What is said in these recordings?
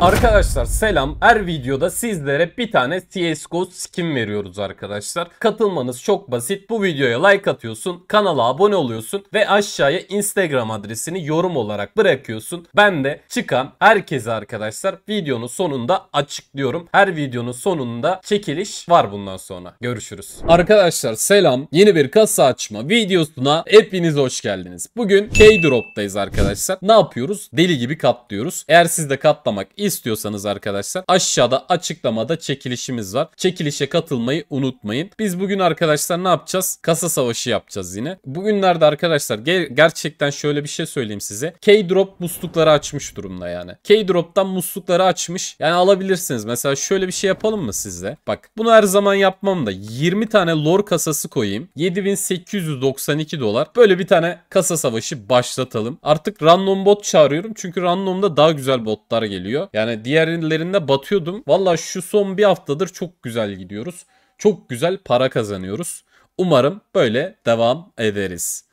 Arkadaşlar selam. Her videoda sizlere bir tane CSGO skin veriyoruz arkadaşlar. Katılmanız çok basit. Bu videoya like atıyorsun, kanala abone oluyorsun ve aşağıya Instagram adresini yorum olarak bırakıyorsun. Ben de çıkan herkese arkadaşlar videonun sonunda açıklıyorum. Her videonun sonunda çekiliş var bundan sonra. Görüşürüz. Arkadaşlar selam. Yeni bir kasa açma videosuna hepiniz hoş geldiniz. Bugün K-Drop'tayız arkadaşlar. Ne yapıyoruz? Deli gibi katlıyoruz. Eğer siz de katlamak istiyorsanız arkadaşlar aşağıda açıklamada çekilişimiz var. Çekilişe katılmayı unutmayın. Biz bugün arkadaşlar ne yapacağız? Kasa savaşı yapacağız yine. Bugünlerde arkadaşlar ge- gerçekten şöyle bir şey söyleyeyim size. K-Drop muslukları açmış durumda yani. K-Drop'tan muslukları açmış. Yani alabilirsiniz. Mesela şöyle bir şey yapalım mı sizde? Bak bunu her zaman yapmam da 20 tane lor kasası koyayım. 7892 dolar. Böyle bir tane kasa savaşı başlatalım. Artık random bot çağırıyorum. Çünkü randomda daha güzel botlar geliyor. Yani diğerlerinde batıyordum. Valla şu son bir haftadır çok güzel gidiyoruz. Çok güzel para kazanıyoruz. Umarım böyle devam ederiz.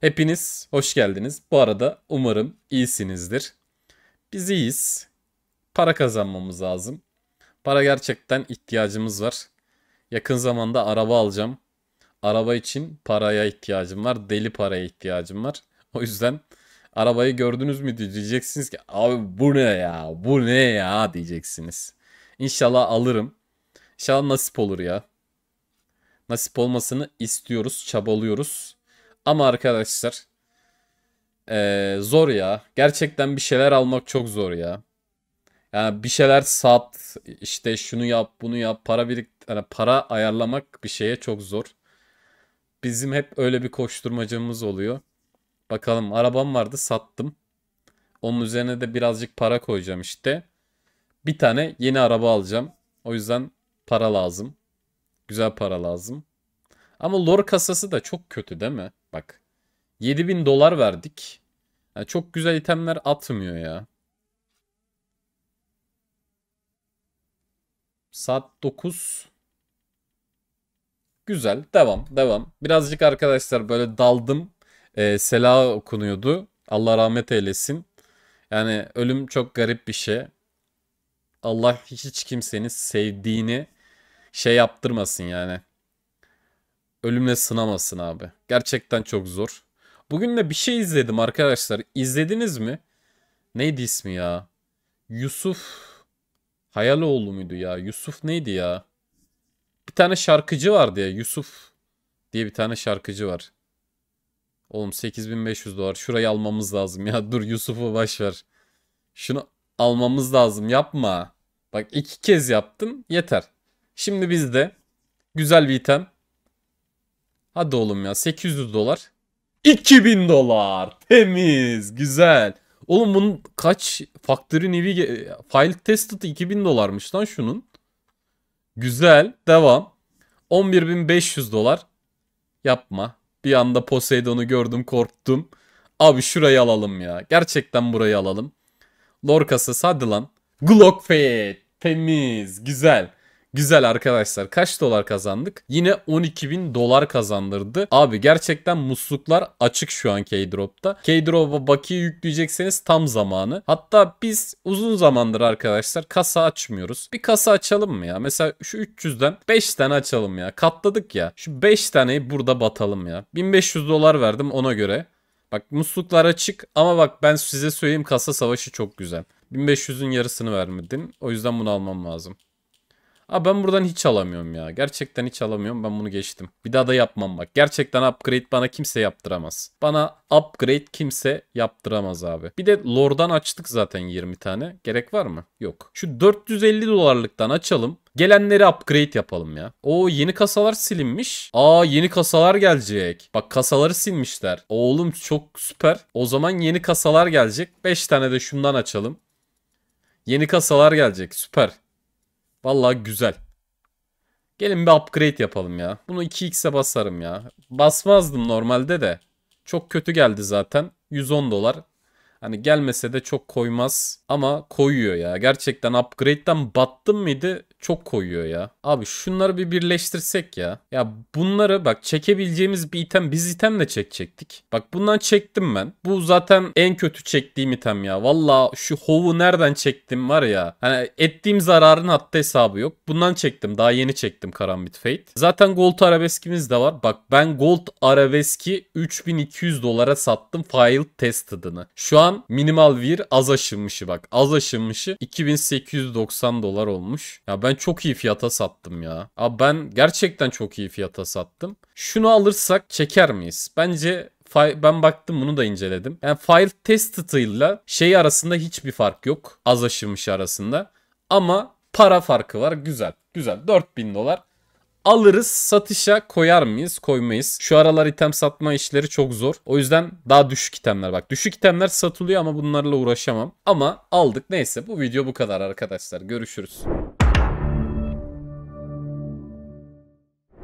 Hepiniz hoş geldiniz. Bu arada umarım iyisinizdir. Biz iyiyiz. Para kazanmamız lazım. Para gerçekten ihtiyacımız var. Yakın zamanda araba alacağım. Araba için paraya ihtiyacım var. Deli paraya ihtiyacım var. O yüzden arabayı gördünüz mü diyeceksiniz ki abi bu ne ya bu ne ya diyeceksiniz. İnşallah alırım. İnşallah nasip olur ya. Nasip olmasını istiyoruz, çabalıyoruz. Ama arkadaşlar ee, zor ya. Gerçekten bir şeyler almak çok zor ya. Yani bir şeyler sat, işte şunu yap, bunu yap, para birik, yani para ayarlamak bir şeye çok zor. Bizim hep öyle bir koşturmacamız oluyor. Bakalım arabam vardı sattım. Onun üzerine de birazcık para koyacağım işte. Bir tane yeni araba alacağım. O yüzden para lazım. Güzel para lazım. Ama lor kasası da çok kötü değil mi? Bak 7000 dolar verdik. Yani çok güzel itemler atmıyor ya. Saat 9. Güzel. Devam. Devam. Birazcık arkadaşlar böyle daldım e, sela okunuyordu. Allah rahmet eylesin. Yani ölüm çok garip bir şey. Allah hiç kimsenin sevdiğini şey yaptırmasın yani. Ölümle sınamasın abi. Gerçekten çok zor. Bugün de bir şey izledim arkadaşlar. İzlediniz mi? Neydi ismi ya? Yusuf Hayaloğlu muydu ya? Yusuf neydi ya? Bir tane şarkıcı vardı ya. Yusuf diye bir tane şarkıcı var. Oğlum 8500 dolar. Şurayı almamız lazım ya. Dur Yusuf'u baş ver. Şunu almamız lazım. Yapma. Bak iki kez yaptın. Yeter. Şimdi bizde güzel bir item. Hadi oğlum ya 800 dolar. 2000 dolar. Temiz. Güzel. Oğlum bunun kaç factory nevi file tested 2000 dolarmış lan şunun. Güzel. Devam. 11.500 dolar. Yapma. Bir anda Poseidon'u gördüm korktum. Abi şurayı alalım ya. Gerçekten burayı alalım. Lorcas'ı hadi lan. Glockfade. Temiz. Güzel. Güzel arkadaşlar kaç dolar kazandık? Yine 12 bin dolar kazandırdı. Abi gerçekten musluklar açık şu an Keydrop'ta. Keydrop'a bakiye yükleyecekseniz tam zamanı. Hatta biz uzun zamandır arkadaşlar kasa açmıyoruz. Bir kasa açalım mı ya? Mesela şu 300'den 5 tane açalım ya. Katladık ya. Şu 5 taneyi burada batalım ya. 1500 dolar verdim ona göre. Bak musluklar açık ama bak ben size söyleyeyim kasa savaşı çok güzel. 1500'ün yarısını vermedin. O yüzden bunu almam lazım. Abi ben buradan hiç alamıyorum ya. Gerçekten hiç alamıyorum. Ben bunu geçtim. Bir daha da yapmam bak. Gerçekten upgrade bana kimse yaptıramaz. Bana upgrade kimse yaptıramaz abi. Bir de lordan açtık zaten 20 tane. Gerek var mı? Yok. Şu 450 dolarlıktan açalım. Gelenleri upgrade yapalım ya. O yeni kasalar silinmiş. Aa yeni kasalar gelecek. Bak kasaları silmişler. Oğlum çok süper. O zaman yeni kasalar gelecek. 5 tane de şundan açalım. Yeni kasalar gelecek. Süper. Valla güzel. Gelin bir upgrade yapalım ya. Bunu 2x'e basarım ya. Basmazdım normalde de. Çok kötü geldi zaten. 110 dolar. Hani gelmese de çok koymaz ama koyuyor ya. Gerçekten upgrade'den battım mıydı çok koyuyor ya. Abi şunları bir birleştirsek ya. Ya bunları bak çekebileceğimiz bir item biz itemle çekecektik. Bak bundan çektim ben. Bu zaten en kötü çektiğim item ya. Valla şu hovu nereden çektim var ya. Hani ettiğim zararın hatta hesabı yok. Bundan çektim. Daha yeni çektim Karambit Fate. Zaten gold arabeskimiz de var. Bak ben gold arabeski 3200 dolara sattım file tested'ını. Şu an minimal vir az aşınmışı bak. Az aşınmışı 2890 dolar olmuş. Ya ben çok iyi fiyata sattım ya. Abi ben gerçekten çok iyi fiyata sattım. Şunu alırsak çeker miyiz? Bence ben baktım bunu da inceledim. Yani file tested'ı ile şey arasında hiçbir fark yok. Az aşırmış arasında. Ama para farkı var. Güzel. Güzel. 4000 dolar alırız satışa koyar mıyız koymayız. Şu aralar item satma işleri çok zor. O yüzden daha düşük itemler bak. Düşük itemler satılıyor ama bunlarla uğraşamam. Ama aldık neyse bu video bu kadar arkadaşlar. Görüşürüz.